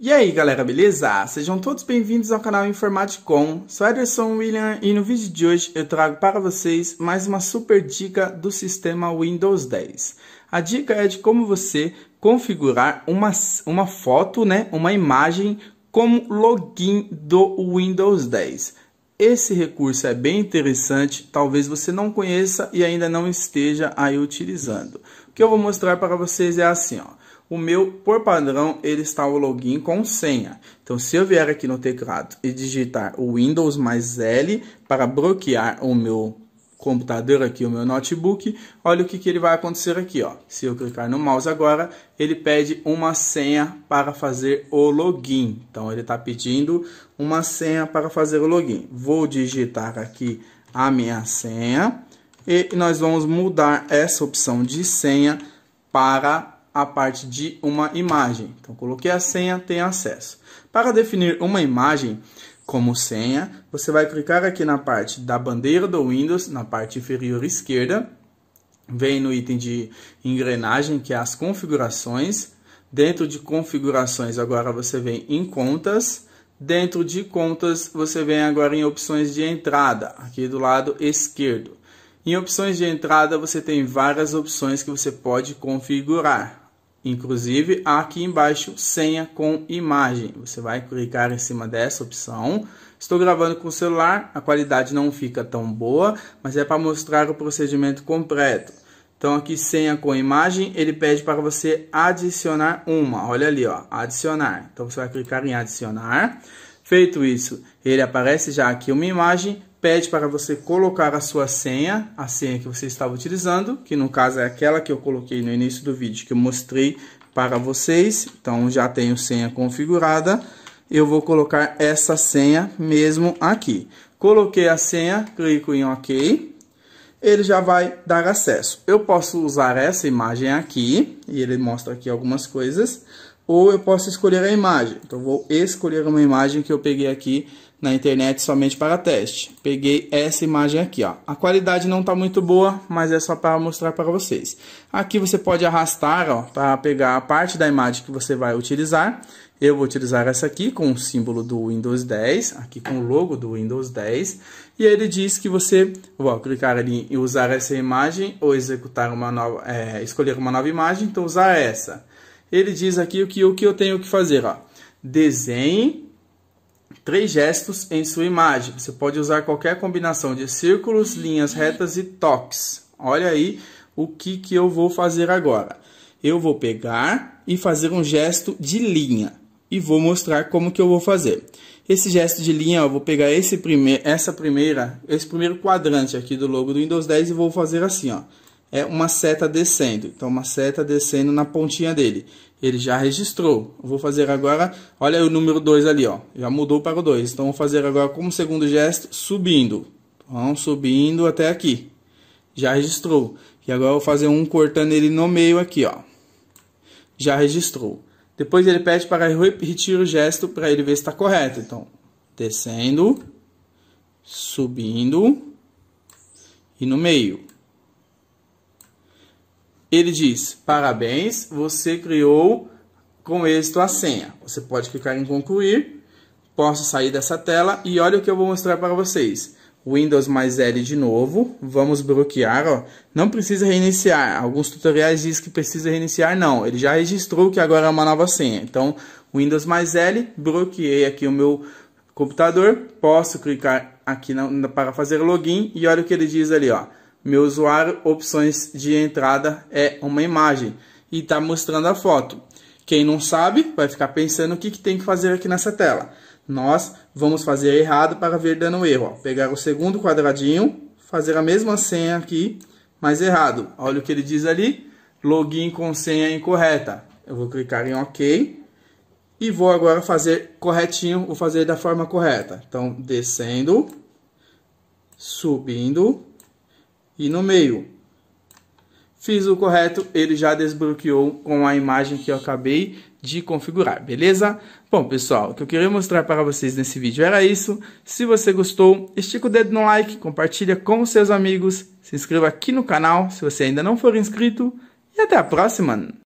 E aí galera, beleza? Sejam todos bem-vindos ao canal Informaticom, sou Ederson William e no vídeo de hoje eu trago para vocês mais uma super dica do sistema Windows 10. A dica é de como você configurar uma, uma foto, né, uma imagem como login do Windows 10. Esse recurso é bem interessante, talvez você não conheça e ainda não esteja aí utilizando. O que eu vou mostrar para vocês é assim, ó o meu, por padrão, ele está o login com senha. Então, se eu vier aqui no teclado e digitar o Windows mais L para bloquear o meu computador aqui, o meu notebook, olha o que, que ele vai acontecer aqui, ó. Se eu clicar no mouse agora, ele pede uma senha para fazer o login. Então, ele está pedindo uma senha para fazer o login. Vou digitar aqui a minha senha e nós vamos mudar essa opção de senha para a parte de uma imagem. Então, coloquei a senha, tem acesso. Para definir uma imagem como senha, você vai clicar aqui na parte da bandeira do Windows, na parte inferior esquerda. Vem no item de engrenagem, que é as configurações. Dentro de configurações, agora você vem em contas. Dentro de contas, você vem agora em opções de entrada, aqui do lado esquerdo. Em opções de entrada, você tem várias opções que você pode configurar. Inclusive, aqui embaixo, senha com imagem. Você vai clicar em cima dessa opção. Estou gravando com o celular, a qualidade não fica tão boa, mas é para mostrar o procedimento completo. Então, aqui, senha com imagem, ele pede para você adicionar uma. Olha ali, ó, adicionar. Então, você vai clicar em adicionar. Feito isso, ele aparece já aqui uma imagem, pede para você colocar a sua senha, a senha que você estava utilizando, que no caso é aquela que eu coloquei no início do vídeo, que eu mostrei para vocês. Então já tenho senha configurada. Eu vou colocar essa senha mesmo aqui. Coloquei a senha, clico em OK. Ele já vai dar acesso. Eu posso usar essa imagem aqui, e ele mostra aqui algumas coisas ou eu posso escolher a imagem. Então vou escolher uma imagem que eu peguei aqui na internet somente para teste. Peguei essa imagem aqui, ó. A qualidade não está muito boa, mas é só para mostrar para vocês. Aqui você pode arrastar, ó, para pegar a parte da imagem que você vai utilizar. Eu vou utilizar essa aqui com o símbolo do Windows 10, aqui com o logo do Windows 10. E ele diz que você, vou clicar ali em usar essa imagem ou executar uma nova, é, escolher uma nova imagem, então usar essa ele diz aqui o que, o que eu tenho que fazer. Ó. Desenhe três gestos em sua imagem. Você pode usar qualquer combinação de círculos, linhas retas e toques. Olha aí o que, que eu vou fazer agora. Eu vou pegar e fazer um gesto de linha e vou mostrar como que eu vou fazer. Esse gesto de linha, eu vou pegar esse primeir, essa primeira, esse primeiro quadrante aqui do logo do Windows 10 e vou fazer assim, ó é uma seta descendo. Então, uma seta descendo na pontinha dele. Ele já registrou. Eu vou fazer agora, olha o número 2 ali, ó. Já mudou para o 2. Então, vou fazer agora como segundo gesto, subindo. Então, subindo até aqui. Já registrou. E agora eu vou fazer um cortando ele no meio aqui, ó. Já registrou. Depois ele pede para repetir o gesto para ele ver se está correto. Então, descendo, subindo e no meio. Ele diz: Parabéns, você criou com êxito a senha. Você pode clicar em concluir. Posso sair dessa tela e olha o que eu vou mostrar para vocês. Windows mais L de novo. Vamos bloquear, ó. Não precisa reiniciar. Alguns tutoriais dizem que precisa reiniciar, não. Ele já registrou que agora é uma nova senha. Então, Windows mais L, bloqueei aqui o meu computador. Posso clicar aqui na, para fazer login e olha o que ele diz ali, ó. Meu usuário opções de entrada é uma imagem e está mostrando a foto. Quem não sabe vai ficar pensando o que, que tem que fazer aqui nessa tela. Nós vamos fazer errado para ver dando erro. Ó. Pegar o segundo quadradinho, fazer a mesma senha aqui, mas errado. Olha o que ele diz ali, login com senha incorreta. Eu vou clicar em OK e vou agora fazer corretinho, vou fazer da forma correta. Então, descendo, subindo, e no meio. Fiz o correto, ele já desbloqueou com a imagem que eu acabei de configurar, beleza? Bom, pessoal, o que eu queria mostrar para vocês nesse vídeo era isso. Se você gostou, estica o dedo no like, compartilha com seus amigos, se inscreva aqui no canal se você ainda não for inscrito e até a próxima!